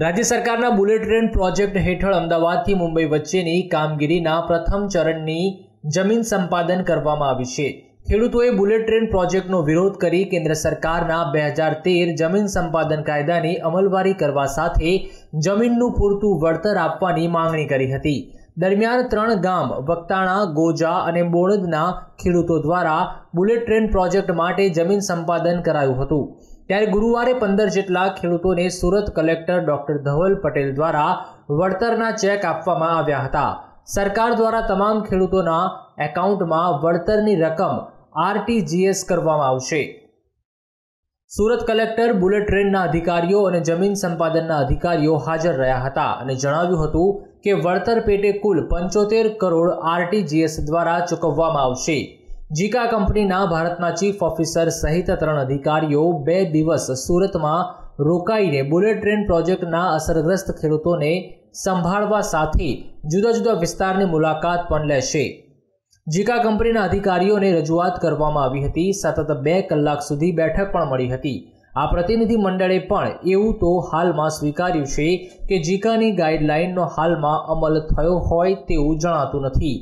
રાજ્ય સરકારના bullet train project હેઠળ અમદાવાદથી મુંબઈ વચ્ચેની કામગીરીના પ્રથમ ચરણની જમીન સંપાદન કરવામાં આવી છે ખેડૂતોએ બુલેટ ટ્રેન પ્રોજેક્ટનો વિરોધ કરી કેન્દ્ર સરકારના બે હજાર તેર જમીન સંપાદન કાયદાની અમલવારી કરવા સાથે જમીનનું પૂરતું વળતર આપવાની માંગણી કરી હતી દરમિયાન ત્રણ ગામ વક્તાણા ગોજા અને બોણદના ખેડૂતો દ્વારા બુલેટ ટ્રેન પ્રોજેક્ટ માટે જમીન સંપાદન કરાયું હતું ત્યારે ગુરુવારે પંદર જેટલા ખેડૂતોને સુરત કલેક્ટર ડોક્ટર ધવલ પટેલ દ્વારા વળતરના ચેક આપવામાં આવ્યા હતા સરકાર દ્વારા તમામ ખેડૂતોના એકાઉન્ટમાં વળતરની રકમ આરટીજીએસ કરવામાં આવશે સુરત કલેક્ટર બુલેટ ટ્રેનના અધિકારીઓ અને જમીન સંપાદનના અધિકારીઓ હાજર રહ્યા હતા અને જણાવ્યું હતું કે વળતર પેટે કુલ પંચોતેર કરોડ આરટીજીએસ દ્વારા ચૂકવવામાં આવશે જીકા કંપનીના ભારતના ચીફ ઓફિસર સહિત ત્રણ અધિકારીઓ બે દિવસ સુરતમાં રોકાઈને બુલેટ ટ્રેન પ્રોજેક્ટના અસરગ્રસ્ત ખેડૂતોને સંભાળવા સાથે જુદા જુદા વિસ્તારની મુલાકાત પણ લેશે જીકા કંપનીના અધિકારીઓને રજૂઆત કરવામાં આવી હતી સતત બે કલાક સુધી બેઠક પણ મળી હતી આ પ્રતિનિધિ મંડળે પણ એવું તો હાલમાં સ્વીકાર્યું છે કે જીકાની ગાઈડલાઇનનો હાલમાં અમલ થયો હોય તેવું જણાતું નથી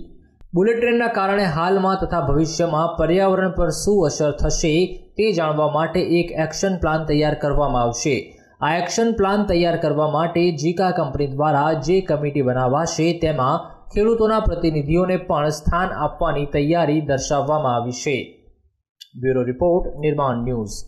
બુલેટ ટ્રેનના કારણે હાલમાં તથા ભવિષ્યમાં પર્યાવરણ પર શું અસર થશે તે જાણવા માટે એક એક્શન પ્લાન તૈયાર કરવામાં આવશે આ એક્શન પ્લાન તૈયાર કરવા માટે જીકા કંપની દ્વારા જે કમિટી બનાવાશે તેમાં ખેડૂતોના પ્રતિનિધિઓને પણ સ્થાન આપવાની તૈયારી દર્શાવવામાં આવી છે બ્યુરો રિપોર્ટ નિર્માણ ન્યૂઝ